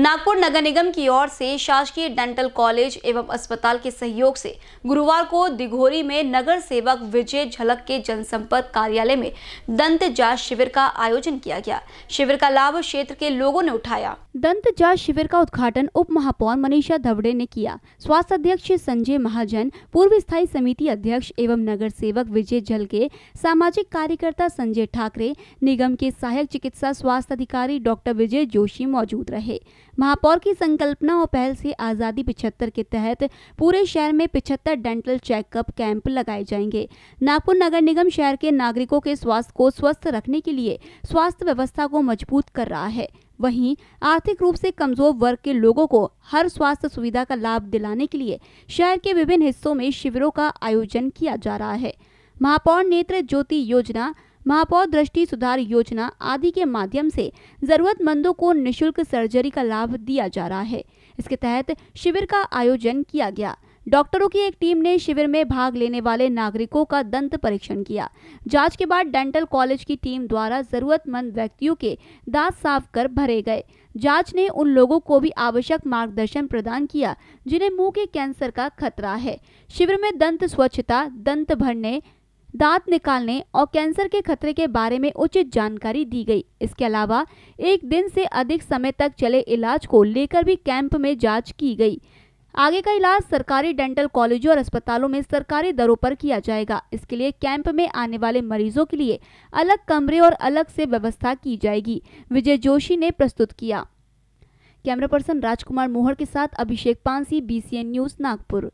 नागपुर नगर निगम की ओर से शासकीय डेंटल कॉलेज एवं अस्पताल के सहयोग से गुरुवार को दिघोरी में नगर सेवक विजय झलक के जनसंपर्क कार्यालय में दंत जांच शिविर का आयोजन किया गया शिविर का लाभ क्षेत्र के लोगों ने उठाया दंत जांच शिविर का उद्घाटन उप महापौर मनीषा धवड़े ने किया स्वास्थ्य अध्यक्ष संजय महाजन पूर्व स्थायी समिति अध्यक्ष एवं नगर सेवक विजय झलके सामाजिक कार्यकर्ता संजय ठाकरे निगम के सहायक चिकित्सा स्वास्थ्य अधिकारी डॉक्टर विजय जोशी मौजूद रहे महापौर की संकल्पना और पहल से आज़ादी पिछहत्तर के तहत पूरे शहर में पिछहत्तर डेंटल चेकअप कैंप लगाए जाएंगे नागपुर नगर निगम शहर के नागरिकों के स्वास्थ्य को स्वस्थ रखने के लिए स्वास्थ्य व्यवस्था को मजबूत कर रहा है वहीं आर्थिक रूप से कमजोर वर्ग के लोगों को हर स्वास्थ्य सुविधा का लाभ दिलाने के लिए शहर के विभिन्न हिस्सों में शिविरों का आयोजन किया जा रहा है महापौर नेत्र ज्योति योजना महापौर दृष्टि सुधार योजना आदि के माध्यम से जरूरतमंदों को निशुल्क सर्जरी का लाभ दिया जा रहा है इसके तहत शिविर का आयोजन किया गया डॉक्टरों की एक टीम ने शिविर में भाग लेने वाले नागरिकों का दंत परीक्षण किया जांच के बाद डेंटल कॉलेज की टीम द्वारा जरूरतमंद व्यक्तियों के दांत साफ कर भरे गए जांच ने उन लोगों को भी आवश्यक मार्गदर्शन प्रदान किया जिन्हें मुंह के कैंसर का खतरा है शिविर में दंत स्वच्छता दंत भरने दांत निकालने और कैंसर के खतरे के बारे में उचित जानकारी दी गई इसके अलावा एक दिन से अधिक समय तक चले इलाज को लेकर भी कैंप में जांच की गई आगे का इलाज सरकारी डेंटल कॉलेजों और अस्पतालों में सरकारी दरों पर किया जाएगा इसके लिए कैंप में आने वाले मरीजों के लिए अलग कमरे और अलग से व्यवस्था की जाएगी विजय जोशी ने प्रस्तुत किया कैमरा पर्सन राजकुमार मोहर के साथ अभिषेक पांसी बी न्यूज नागपुर